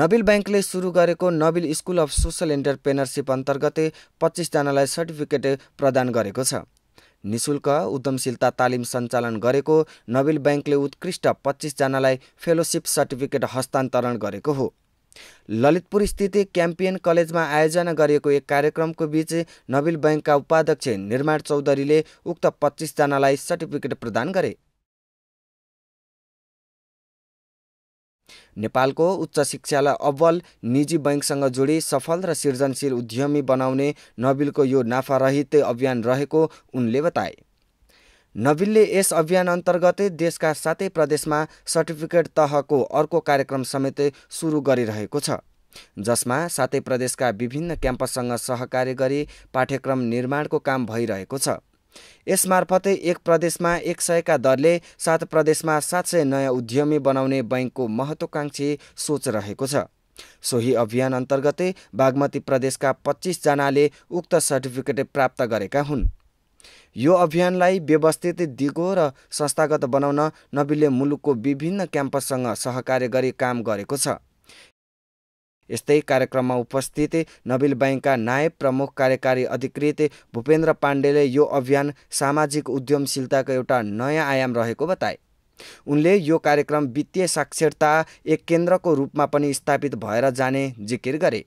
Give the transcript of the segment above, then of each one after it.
नबिल ब्याङ्कले सुरु गरेको Nabil school of social entrepreneurship अन्तर्गतै पच्चिसजनालाई सर्टिफिकेट प्रदान गरेको छ निशुल्क उद्यमशीलता तालिम सञ्चालन गरेको नबिल ब्याङ्कले उत्कृष्ट पच्चिसजनालाई फेलोसिप सर्टिफिकेट हस्तान्तरण गरेको हो ललितपुर स्थित क्याम्पियन कलेजमा आयोजना गरिएको एक कार्यक्रमको बीच नबिल ब्याङ्कका उपाध्यक्ष निर्माण चौधरीले उक्त पच्चिसजनालाई सर्टिफिकेट प्रदान गरे नेपालको उच्च शिक्षालाई अब्बल निजी बैङ्कसँग जोडी सफल र सृजनशील उद्यमी बनाउने नबिलको यो नाफारहित अभियान रहेको उनले बताए नबिलले यस अभियान अन्तर्गतै देशका सातै प्रदेशमा सर्टिफिकेट तहको अर्को कार्यक्रम समेत सुरु गरिरहेको छ जसमा सातै प्रदेशका विभिन्न क्याम्पससँग सहकार्य गरी पाठ्यक्रम निर्माणको काम भइरहेको छ यसमार्फतै एक प्रदेशमा एक सयका दरले सात प्रदेशमा सात सय नयाँ उद्यमी बनाउने बैङ्कको महत्वाकांक्षी सोच रहेको छ सोही अभियान अन्तर्गतै बागमती प्रदेशका पच्चिसजनाले उक्त सर्टिफिकेट प्राप्त गरेका हुन् यो अभियानलाई व्यवस्थित दिगो र संस्थागत बनाउन नबीले मुलुकको विभिन्न क्याम्पससँग सहकार्य गरी काम गरेको छ यस्तै कार्यक्रममा उपस्थित नबिल बैङ्कका नायब प्रमुख कार्यकारी अधिकृत भूपेन्द्र पाण्डेले यो अभियान सामाजिक उद्यमशीलताको एउटा नयाँ आयाम रहेको बताए उनले यो कार्यक्रम वित्तीय साक्षरता एक केन्द्रको रूपमा पनि स्थापित भएर जाने जिकिर गरे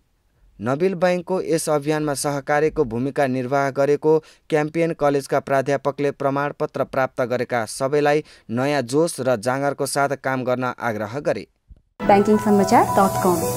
नबिल बैङ्कको यस अभियानमा सहकारीको भूमिका निर्वाह गरेको क्याम्पियन कलेजका प्राध्यापकले प्रमाणपत्र प्राप्त गरेका सबैलाई नयाँ जोस र जाँगरको साथ काम गर्न आग्रह गरे